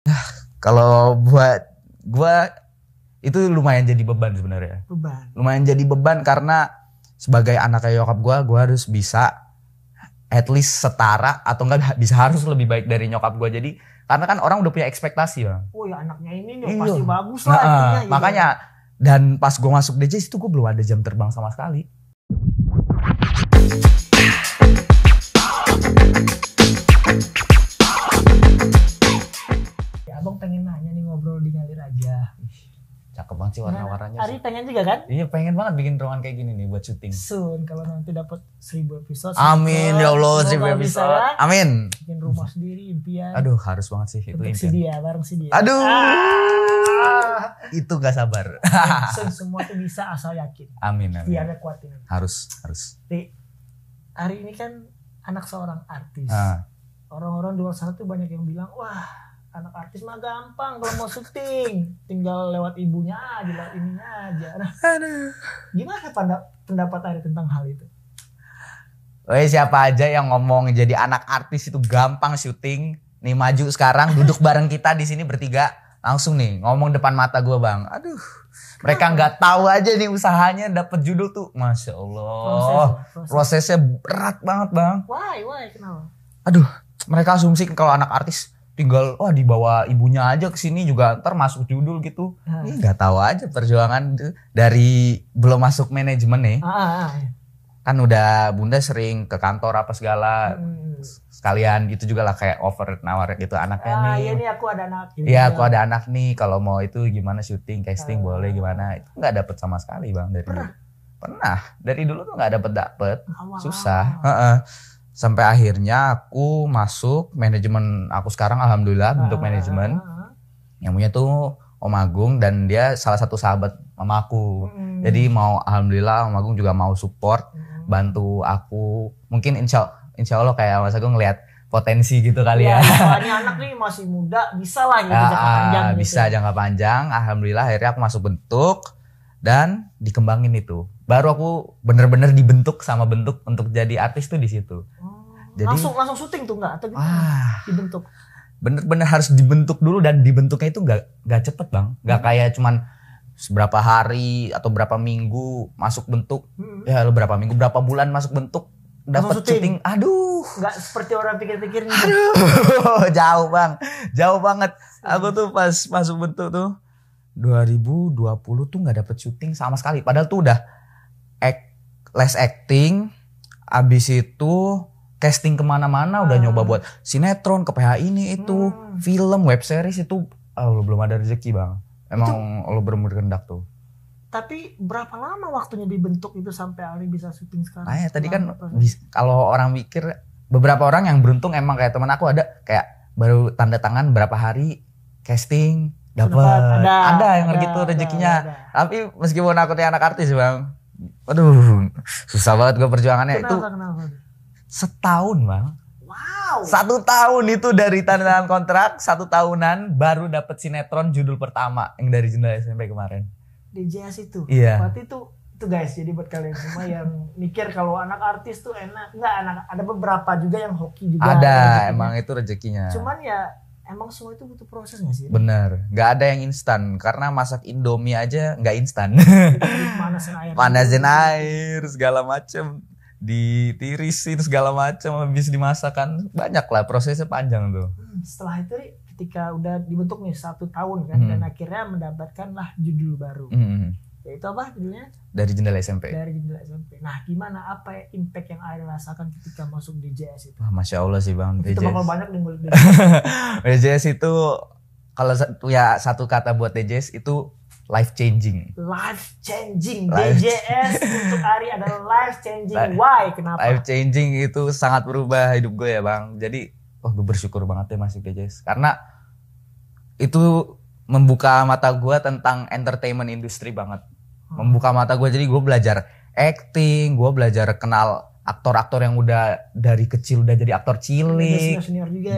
Nah, kalau buat gue itu lumayan jadi beban sebenarnya. Beban. Lumayan jadi beban karena sebagai anak kayak nyokap gue, gue harus bisa at least setara atau enggak bisa harus lebih baik dari nyokap gue. Jadi karena kan orang udah punya ekspektasi bang. Oh ya anaknya ini nih iya. pasti bagus lah. Nah, artinya, gitu. Makanya dan pas gue masuk DJ itu gue belum ada jam terbang sama sekali. Thank you aja iya. cakep banget sih warna-warnanya nah, Ari sih. pengen juga kan? Iya pengen banget bikin ruangan kayak gini nih buat syuting. Soon kalau nanti dapat seribu episode. Amin ya Allah seribu episode. Bisa, ya. Amin. Bikin rumah sendiri impian. Aduh harus banget sih itu impian. Si dia bareng si dia. Aduh. Ah. Itu gak sabar. Soon semua tuh bisa asal yakin. Amin. amin. Dia kuat kuatin. Harus harus. Di, hari ini kan anak seorang artis. Ah. Orang-orang ah. di luar banyak yang bilang wah anak artis mah gampang kalau mau syuting tinggal lewat ibunya aja lewat ininya aja Aduh. gimana pendapat pendapat Ari tentang hal itu Woi siapa aja yang ngomong jadi anak artis itu gampang syuting nih maju sekarang duduk bareng kita di sini bertiga langsung nih ngomong depan mata gue bang aduh mereka nggak tahu aja nih usahanya dapat judul tuh masya allah prosesnya berat banget bang why why kenapa aduh mereka asumsi kalau anak artis tinggal wah dibawa ibunya aja ke sini juga ntar masuk judul gitu ah. nggak hmm. tahu aja perjuangan dari belum masuk manajemen nih ah, ah, ah, kan udah bunda sering ke kantor apa segala hmm. sekalian gitu juga lah kayak over nawar gitu anaknya ah, nih iya nih aku ada anak gitu iya ya. aku ada anak nih kalau mau itu gimana syuting casting boleh gimana itu nggak dapet sama sekali bang dari pernah pernah dari dulu tuh nggak dapet dapet susah sampai akhirnya aku masuk manajemen aku sekarang alhamdulillah ah, bentuk ah. manajemen ah. yang punya tuh Om Agung dan dia salah satu sahabat mama aku hmm. jadi mau alhamdulillah Om Agung juga mau support hmm. bantu aku mungkin insya insya Allah kayak Mas Agung ngeliat potensi gitu kali iya, ya. ya. Soalnya anak nih masih muda, bisa lah gitu ya, jangka panjang. Gitu. Bisa gitu. jangka panjang. Alhamdulillah akhirnya aku masuk bentuk dan dikembangin itu. Baru aku bener-bener dibentuk sama bentuk untuk jadi artis tuh di situ. Oh, jadi, langsung langsung syuting tuh nggak atau Ah, dibentuk. Bener-bener harus dibentuk dulu dan dibentuknya itu nggak nggak cepet bang, nggak hmm. kayak cuman seberapa hari atau berapa minggu masuk bentuk, hmm. ya lo berapa minggu berapa bulan masuk bentuk dapat syuting. syuting. Aduh. Nggak seperti orang pikir pikirnya Aduh, jauh bang, jauh banget. Aku hmm. tuh pas masuk bentuk tuh 2020 tuh nggak dapet syuting sama sekali. Padahal tuh udah act, less acting, abis itu casting kemana-mana, hmm. udah nyoba buat sinetron, ke PH ini itu, hmm. film, web series itu, oh, lo belum ada rezeki bang. Emang itu, lo berkendak tuh. Tapi berapa lama waktunya dibentuk itu sampai Ali bisa syuting sekarang? Nah, ya, tadi kan kalau orang mikir beberapa orang yang beruntung emang kayak teman aku ada kayak baru tanda tangan berapa hari casting dapat ada, ada yang ada, gitu rezekinya ada, ada. tapi meskipun aku tuh anak artis bang aduh susah banget gue perjuangannya kenapa, itu kenapa? setahun bang wow satu tahun itu dari tanda tangan kontrak satu tahunan baru dapat sinetron judul pertama yang dari jendela SMP kemarin DJS itu iya berarti itu itu guys jadi buat kalian semua yang mikir kalau anak artis tuh enak nggak anak ada beberapa juga yang hoki juga ada, emang itu rezekinya cuman ya emang semua itu butuh proses gak sih? Bener, gak ada yang instan karena masak indomie aja gak instan. Panasin air, panasin air segala macem, ditirisin segala macem habis dimasakan banyak lah prosesnya panjang tuh. Hmm, setelah itu ketika udah dibentuk nih satu tahun kan hmm. dan akhirnya mendapatkanlah judul baru. Hmm ya itu apa judulnya dari jendela SMP dari jendela SMP nah gimana apa ya impact yang Ariel rasakan ketika masuk DJS itu Wah, masya Allah sih bang Itu itu bakal banyak nih ngulik DJS itu kalau ya satu kata buat DJS itu life changing life changing life DJS untuk Ari adalah life changing why kenapa life changing itu sangat berubah hidup gue ya bang jadi oh, gue bersyukur banget ya masih DJS karena itu membuka mata gue tentang entertainment industri banget. Hmm. Membuka mata gue jadi gue belajar acting, gue belajar kenal aktor-aktor yang udah dari kecil udah jadi aktor cilik.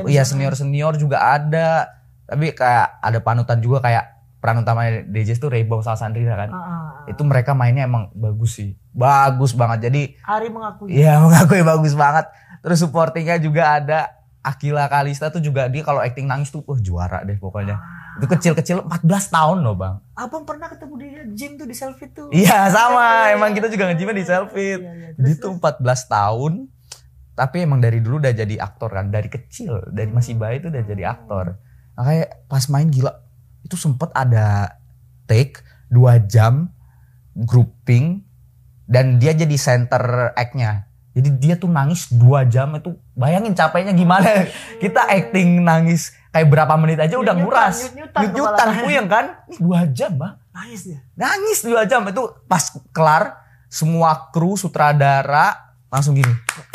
Iya senior iya, senior juga ada. Tapi kayak ada panutan juga kayak peran utama DJ itu Ray Bong sama kan. Uh, uh, Itu mereka mainnya emang bagus sih. Bagus banget. Jadi Ari mengakui. Iya, mengakui bagus banget. Terus supportingnya juga ada Akila Kalista tuh juga dia kalau acting nangis tuh wah juara deh pokoknya. Uh itu kecil-kecil 14 tahun loh bang. Abang pernah ketemu dia gym tuh di selfie tuh. Iya, iya sama, ya, emang ya, kita juga ngejimnya di selfie. Ya, ya, empat tuh 14 tahun, tapi emang dari dulu udah jadi aktor kan, dari kecil, dari hmm. masih bayi tuh udah jadi aktor. Makanya pas main gila, itu sempet ada take dua jam grouping dan dia jadi center act-nya. Jadi dia tuh nangis dua jam itu bayangin capeknya gimana. Kita acting nangis kayak berapa menit aja udah nguras. Nyut-nyutan puyeng kan. Ini dua jam bang. Nangis dia. Nangis dua jam. Itu pas kelar semua kru sutradara langsung gini.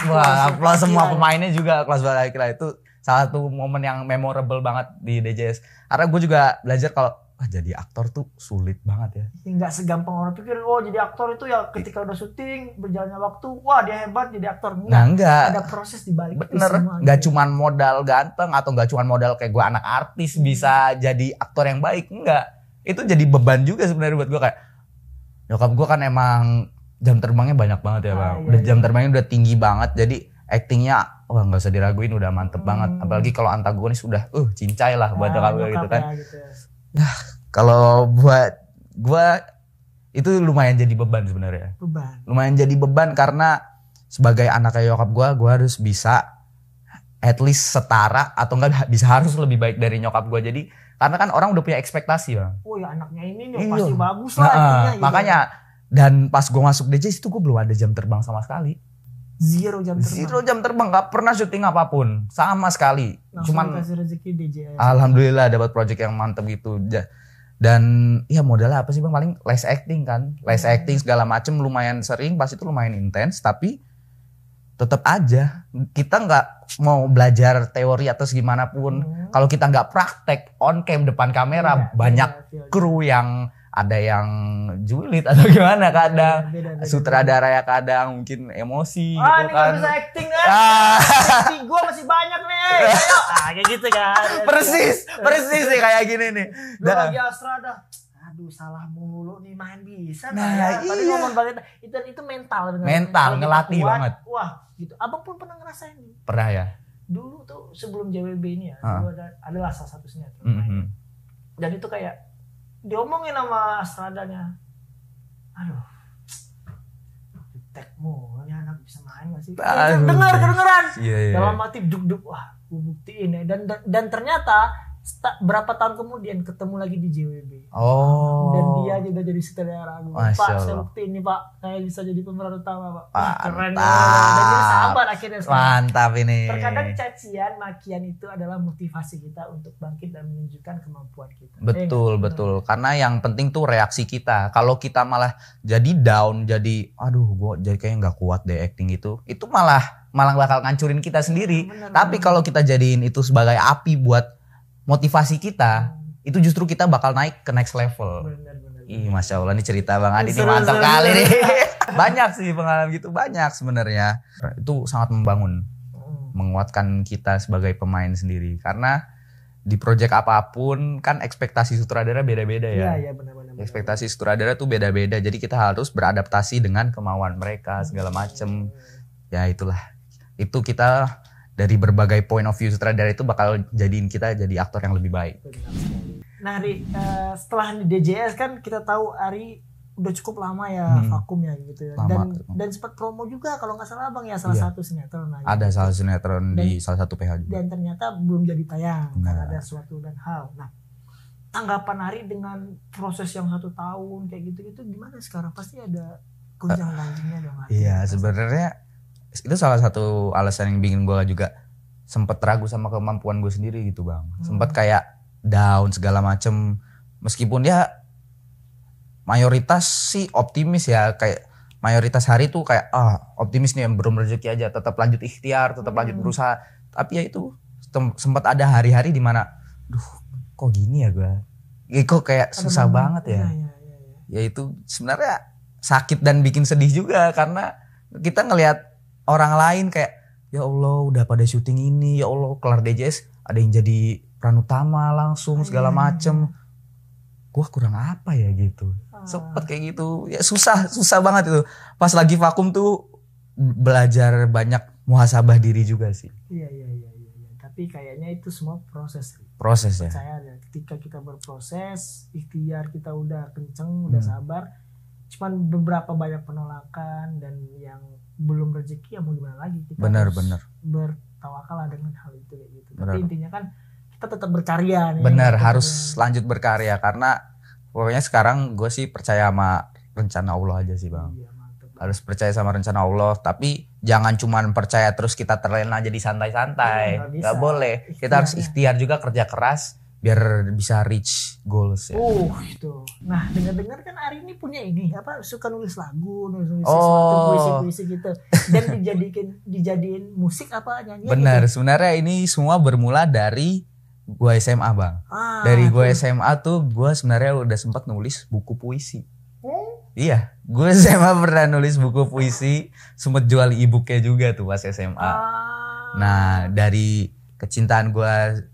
Wah, plus semua pemainnya juga kelas kira itu salah satu momen yang memorable banget di DJS. Karena gue juga belajar kalau ah jadi aktor tuh sulit banget ya. Nggak segampang orang pikir, oh jadi aktor itu ya ketika udah syuting, berjalannya waktu, wah dia hebat jadi aktor. Enggak, nah, enggak. Ada proses di balik Bener, itu Nggak gitu. cuman modal ganteng atau nggak cuman modal kayak gue anak artis hmm. bisa jadi aktor yang baik. Enggak. Itu jadi beban juga sebenarnya buat gue kayak, nyokap gue kan emang jam terbangnya banyak banget ya ah, bang. Ah, iya, udah iya. jam terbangnya udah tinggi banget, jadi actingnya wah nggak usah diraguin udah mantep hmm. banget apalagi kalau antagonis udah uh cincai lah buat nah, kamu gitu kan ya, gitu ya. Nah, kalau buat gue itu lumayan jadi beban sebenarnya. Beban. Lumayan jadi beban karena sebagai anak kayak nyokap gue, gua harus bisa at least setara atau enggak bisa harus lebih baik dari nyokap gue. Jadi karena kan orang udah punya ekspektasi, Bang. Oh, ya anaknya ini nih iya. pasti bagus lah nah, intinya. Gitu. Makanya dan pas gue masuk DJ itu gue belum ada jam terbang sama sekali. Zero jam terbang. Zero jam terbang, gak pernah syuting apapun, sama sekali. Langsung Cuman rezeki DJ. Alhamdulillah dapat project yang mantep gitu. Dan ya modalnya apa sih bang? Paling les acting kan, les hmm. acting segala macem lumayan sering, pas itu lumayan intens. Tapi tetap aja kita nggak mau belajar teori atau gimana pun, hmm. kalau kita nggak praktek on cam depan kamera, ya, banyak iya, iya, iya. kru yang ada yang julid atau gimana iya, kadang beda, beda, beda, sutradara ya kadang mungkin emosi oh, gitu ini kan. bisa acting kan. Ah. Acting gua masih banyak nih. Eh. Ayo. Ah, kayak gitu kan. Persis, persis sih kayak gini nih. Lu nah. lagi astrada aduh salah mulu nih main bisa nah, ya. Tadi iya. ngomong banget itu itu mental bener. Mental Kalo ngelatih kuat, banget. Wah, gitu. Abang pun pernah ngerasain. Pernah ya. Dulu tuh sebelum JWB ini ya, uh. ada adalah salah satu sinetron. Mm -hmm. Dan itu kayak diomongin sama astradanya aduh tekmu ini anak bisa main gak sih iya, dengar kedengeran yeah, yeah. Iya. dalam mati duk duk wah gue buktiin ya dan dan ternyata berapa tahun kemudian ketemu lagi di JWB. Oh. Dan dia juga jadi sutradara aku. Pak, saya bukti ini Pak, saya bisa jadi pemeran utama Pak. Wah, keren ya, Dan jadi sahabat akhirnya. Mantap ini. Terkadang cacian, makian itu adalah motivasi kita untuk bangkit dan menunjukkan kemampuan kita. Iya betul, eh, betul. Bener. Karena yang penting tuh reaksi kita. Kalau kita malah jadi down, jadi aduh gua jadi kayak nggak kuat deh acting itu. Itu malah malah bakal ngancurin kita sendiri. Bener, Tapi kalau kita jadiin itu sebagai api buat motivasi kita itu justru kita bakal naik ke next level. Bener, bener, bener. Ih, masya Allah ini cerita bang Adi ini mantap seru, kali seru. nih. banyak sih pengalaman gitu banyak sebenarnya. Itu sangat membangun, hmm. menguatkan kita sebagai pemain sendiri karena di proyek apapun kan ekspektasi sutradara beda-beda ya. Iya, iya benar-benar. Ekspektasi sutradara tuh beda-beda, jadi kita harus beradaptasi dengan kemauan mereka segala macem. Hmm. Ya itulah, itu kita dari berbagai point of view sutradara itu bakal jadiin kita jadi aktor yang lebih baik. Nah Ari, uh, setelah di DJS kan kita tahu Ari udah cukup lama ya hmm. ya gitu ya. Dan lama. dan sempat promo juga kalau nggak salah Bang ya salah iya. satu sinetron aja. Ada gitu. salah sinetron dan, di salah satu PH juga. Dan ternyata belum jadi tayang nah. karena ada suatu dan hal. Nah, tanggapan Ari dengan proses yang satu tahun kayak gitu itu gimana sekarang? Pasti ada eh, gonjang ganjingnya lanjutnya dong. Ari. Iya, sebenarnya itu salah satu alasan yang bikin gue juga sempet ragu sama kemampuan gue sendiri gitu bang hmm. sempet kayak down segala macem meskipun dia mayoritas sih optimis ya kayak mayoritas hari tuh kayak ah optimis nih yang belum rezeki aja tetap lanjut ikhtiar tetap hmm. lanjut berusaha tapi ya itu sempat ada hari-hari di mana duh kok gini ya gue ya, kok kayak Aduh, susah banget ya. Ya, ya, ya ya itu sebenarnya sakit dan bikin sedih juga karena kita ngelihat orang lain kayak ya Allah udah pada syuting ini ya Allah kelar DJS ada yang jadi peran utama langsung segala iya. macem gua kurang apa ya gitu ah. sempet kayak gitu ya susah susah banget itu pas lagi vakum tuh belajar banyak muhasabah diri juga sih iya iya iya iya, iya. tapi kayaknya itu semua proses proses ya saya ada ketika kita berproses ikhtiar kita udah kenceng udah hmm. sabar cuman beberapa banyak penolakan dan yang belum rezeki ya mau gimana lagi kita benar, harus bener. bertawakal dengan hal itu gitu benar. tapi intinya kan kita tetap berkarya nih bener ya, gitu harus kan. lanjut berkarya karena pokoknya sekarang gue sih percaya sama rencana Allah aja sih bang iya, mantap. harus percaya sama rencana Allah tapi jangan cuma percaya terus kita terlena jadi santai-santai iya, nggak -santai. boleh kita iya, harus iya. ikhtiar juga kerja keras biar bisa reach goals ya. Oh itu. Nah dengar-dengar kan Ari ini punya ini apa suka nulis lagu, nulis, -nulis oh. sesuatu puisi-puisi gitu dan dijadikan dijadiin musik apa nyanyi. Benar gitu. sebenarnya ini semua bermula dari gua SMA bang. Ah, dari gua okay. SMA tuh gua sebenarnya udah sempat nulis buku puisi. Hmm? Iya, gue SMA pernah nulis buku puisi, sempet jual e juga tuh pas SMA. Ah. Nah dari kecintaan gue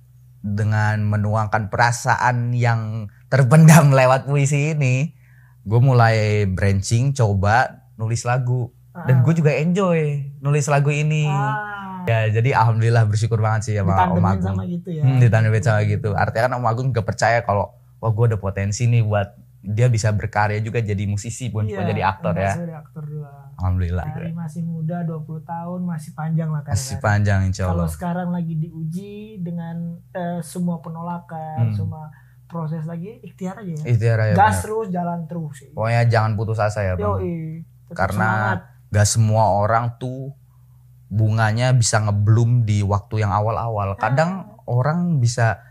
dengan menuangkan perasaan yang terpendam lewat puisi ini, gue mulai branching, coba nulis lagu. Dan gue ah. juga enjoy nulis lagu ini. Uh. Ya, jadi alhamdulillah bersyukur banget sih sama Om Agung. Sama gitu ya. Hmm, sama gitu. Artinya kan Om Agung gak percaya kalau wah gue ada potensi nih buat dia bisa berkarya juga jadi musisi pun iya, jadi aktor ya. Jadi aktor juga. Alhamdulillah. Dari masih muda 20 tahun masih panjang lah kan. Masih panjang insya Allah. Kalau sekarang lagi diuji dengan eh, semua penolakan, hmm. semua proses lagi ikhtiar aja ya. Ikhtiar aja. Gas bener. terus, jalan terus. Pokoknya jangan putus asa ya, Bang. Yoi, Karena semangat. gak semua orang tuh bunganya bisa ngeblum di waktu yang awal-awal. Kadang nah. orang bisa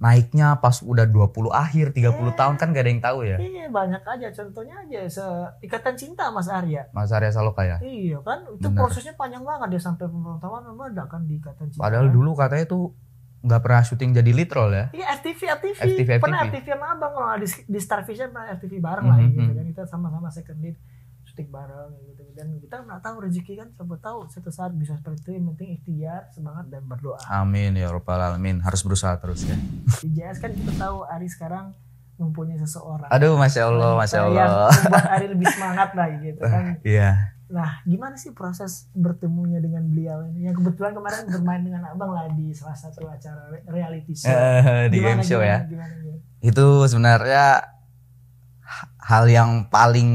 naiknya pas udah 20 akhir 30 eh, tahun kan gak ada yang tahu ya iya banyak aja contohnya aja se ikatan cinta Mas Arya Mas Arya Saloka ya iya kan itu Bener. prosesnya panjang banget dia ya, sampai pemerintahan ada kan di ikatan cinta padahal ya. dulu katanya tuh nggak pernah syuting jadi lead role ya iya FTV, FTV. FTV, FTV. pernah FTV sama abang kalau di, di Starvision pernah FTV bareng mm -hmm. lah ya, hmm, gitu hmm. kan kita sama-sama second lead syuting bareng gitu dan kita nggak tahu rezeki kan siapa tahu satu saat bisa seperti itu yang penting ikhtiar semangat dan berdoa amin ya robbal alamin harus berusaha terus ya di JS kan kita tahu Ari sekarang mempunyai seseorang aduh masya allah masya allah yang membuat Ari lebih semangat lah gitu kan iya yeah. Nah, gimana sih proses bertemunya dengan beliau ini? Yang kebetulan kemarin bermain dengan Abang lah di salah satu acara reality show. Uh, di gimana, game show gimana, ya. Gimana, gimana, gimana? Itu sebenarnya hal yang paling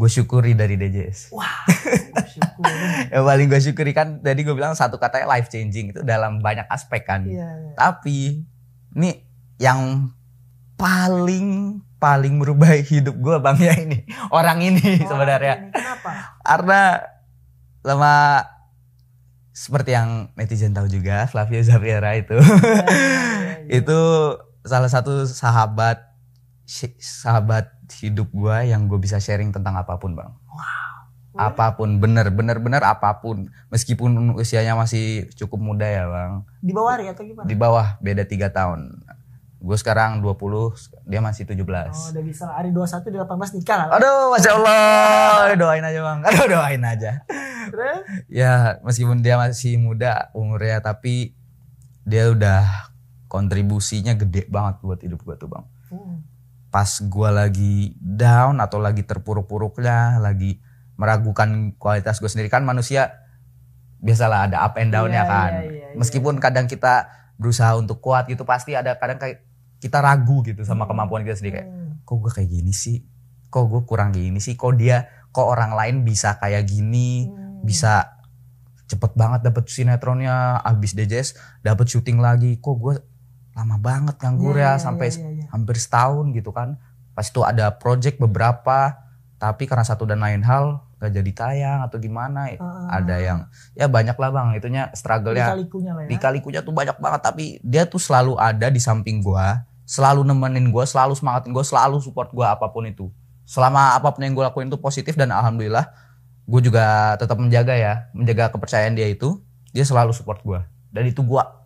gue syukuri dari DJS. Wah, wow, yang paling gue syukuri kan tadi gue bilang satu katanya life changing itu dalam banyak aspek kan. Yeah. Iya. Tapi ini yang paling paling merubah hidup gue bang ya ini orang ini orang sebenarnya. Ini. Kenapa? Karena lama seperti yang netizen tahu juga Flavio Zaviera itu, yeah, yeah, yeah. itu salah satu sahabat sahabat hidup gue yang gue bisa sharing tentang apapun bang. Wow. Apapun, bener, bener, bener apapun. Meskipun usianya masih cukup muda ya bang. Di bawah ya atau gimana? Di bawah, beda tiga tahun. Gue sekarang 20, dia masih 17. Oh udah bisa, hari 21, di 18 nikah lah. Aduh, Masya Allah. Doain aja bang, aduh doain aja. ya, meskipun dia masih muda umurnya, tapi dia udah kontribusinya gede banget buat hidup gue tuh bang. Hmm pas gue lagi down atau lagi terpuruk-puruknya, lagi meragukan kualitas gue sendiri kan manusia biasalah ada up and downnya yeah, iya, kan. Yeah, yeah, yeah. Meskipun kadang kita berusaha untuk kuat gitu pasti ada kadang kayak kita ragu gitu sama hmm. kemampuan kita sendiri kayak hmm. kok gue kayak gini sih, kok gue kurang gini sih, kok dia kok orang lain bisa kayak gini, hmm. bisa cepet banget dapet sinetronnya, abis DJS dapet syuting lagi, kok gue lama banget nganggur ya, ya, yeah, sampai yeah, yeah, yeah hampir setahun gitu kan pas itu ada project beberapa tapi karena satu dan lain hal gak jadi tayang atau gimana uh, ada yang ya banyak lah bang itunya struggle-nya kalikunya lah ya. kalikunya tuh banyak banget tapi dia tuh selalu ada di samping gua selalu nemenin gua selalu semangatin gua selalu support gua apapun itu selama apapun yang gua lakuin itu positif dan alhamdulillah gua juga tetap menjaga ya menjaga kepercayaan dia itu dia selalu support gua dan itu gua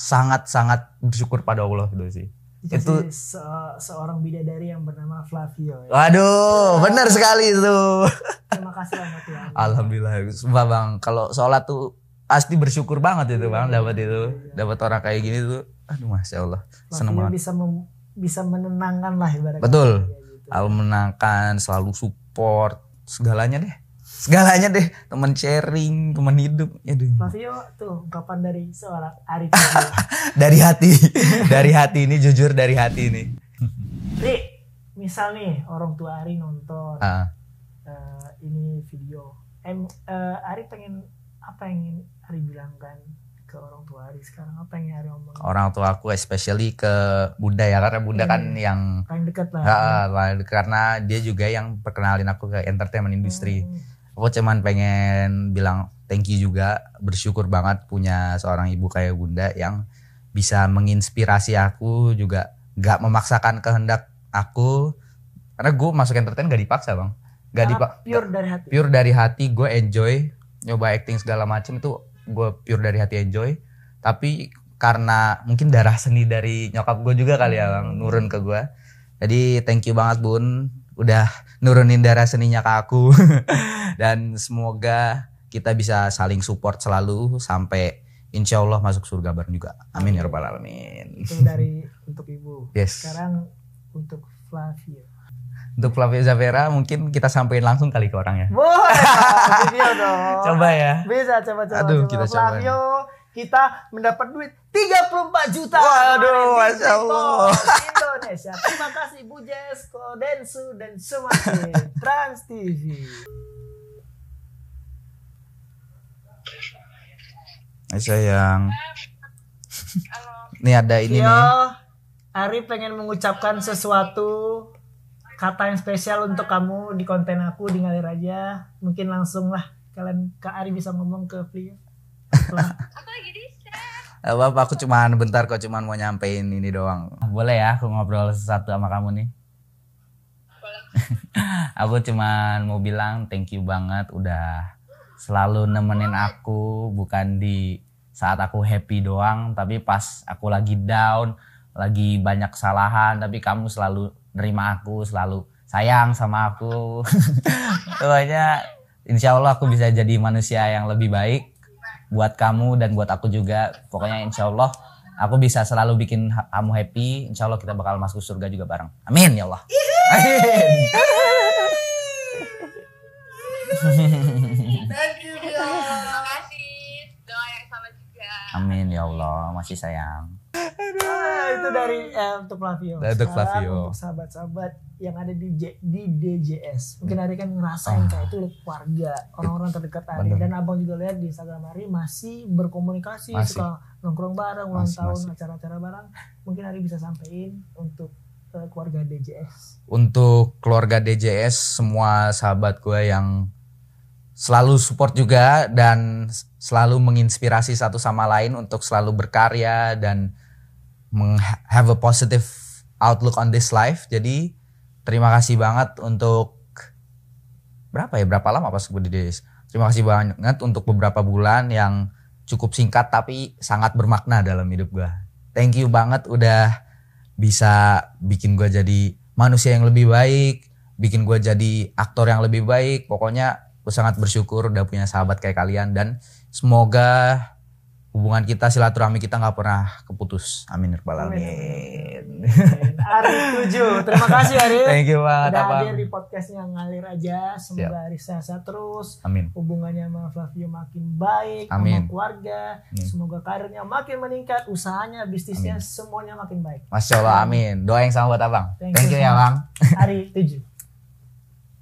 sangat sangat bersyukur pada Allah gitu sih itu se seorang bidadari yang bernama Flavio. Ya? Waduh, benar sekali itu. Terima kasih banget ya. Alhamdulillah, sumpah bang, kalau sholat tuh pasti bersyukur banget itu bang, iya, dapat itu, iya, iya. dapat orang kayak gini tuh, aduh masya Allah, Senang banget. Bisa bisa menenangkan lah ibaratnya. Betul, gitu. al menenangkan, selalu support segalanya deh segalanya deh teman sharing teman hidup ya tuh kapan dari seorang Ari dari hati dari hati ini jujur dari hati ini Ri misal nih orang tua Ari nonton uh. Uh, ini video em uh, Ari pengen apa yang ingin Ari bilangkan ke orang tua Ari sekarang apa yang Ari omong orang tua aku especially ke Bunda ya karena Bunda kan hmm. kan yang paling dekat lah uh, karena dia juga yang perkenalin aku ke entertainment industri hmm aku cuman pengen bilang thank you juga bersyukur banget punya seorang ibu kayak bunda yang bisa menginspirasi aku juga gak memaksakan kehendak aku karena gue masuk entertain gak dipaksa bang gak dipak pure dari hati pure dari hati gue enjoy nyoba acting segala macam itu gue pure dari hati enjoy tapi karena mungkin darah seni dari nyokap gue juga kali ya bang hmm. nurun ke gue jadi thank you banget bun udah nurunin darah seninya ke aku dan semoga kita bisa saling support selalu sampai insya Allah masuk surga bareng juga amin ya robbal alamin itu dari untuk ibu yes. sekarang untuk Flavia untuk Flavia Zavera mungkin kita sampaikan langsung kali ke orangnya. ya. Boleh, video dong. coba ya. Bisa coba coba. Aduh, coba. kita Flavio coba kita mendapat duit 34 juta. Waduh, Masya Allah. Indonesia. Terima kasih Bu Jess, Kodensu, dan semua Trans TV. Hai eh, sayang. Halo. Nih ada ini Yo, nih. Ari pengen mengucapkan sesuatu kata yang spesial untuk kamu di konten aku di ngalir aja. Mungkin langsung lah kalian Kak Ari bisa ngomong ke Flia. Apa-apa, aku cuma bentar kok cuma mau nyampein ini doang. Boleh ya aku ngobrol sesuatu sama kamu nih? Boleh. aku cuman mau bilang thank you banget udah selalu nemenin aku bukan di saat aku happy doang tapi pas aku lagi down, lagi banyak kesalahan tapi kamu selalu nerima aku, selalu sayang sama aku. Pokoknya insya Allah aku bisa jadi manusia yang lebih baik buat kamu dan buat aku juga. Pokoknya insya Allah aku bisa selalu bikin kamu happy. Insya Allah kita bakal masuk surga juga bareng. Amin ya Allah. Amin. ya Allah. Masih sayang itu dari eh, untuk Flavio. Dari untuk Flavio. sahabat-sahabat yang ada di J, di DJS. Mungkin hmm. Ari kan ngerasain ah. kayak itu keluarga, orang-orang terdekat Ari Bener. dan Abang juga lihat di Instagram Ari masih berkomunikasi, masih. suka nongkrong bareng, ulang masih, tahun, acara-acara bareng. Mungkin Ari bisa sampaikan eh, untuk keluarga DJS. Untuk keluarga DJS semua sahabat gue yang selalu support juga dan selalu menginspirasi satu sama lain untuk selalu berkarya dan meng have a positive outlook on this life. Jadi terima kasih banget untuk berapa ya berapa lama pas gue di Days. Terima kasih banget untuk beberapa bulan yang cukup singkat tapi sangat bermakna dalam hidup gue. Thank you banget udah bisa bikin gue jadi manusia yang lebih baik, bikin gue jadi aktor yang lebih baik. Pokoknya gue sangat bersyukur udah punya sahabat kayak kalian dan semoga hubungan kita silaturahmi kita nggak pernah keputus. Amin Irbal ya Alamin. Arif tujuh. Terima kasih Arif. Thank you banget. Udah apa? hadir di podcastnya ngalir aja. Semoga Siap. Arif sehat terus. Amin. Hubungannya sama Flavio makin baik. Amin. Sama keluarga. Amin. Semoga karirnya makin meningkat. Usahanya, bisnisnya, amin. semuanya makin baik. Masya Allah. Amin. Doa yang sama buat abang. Thank, Thank you, you ya bang. Arif tujuh.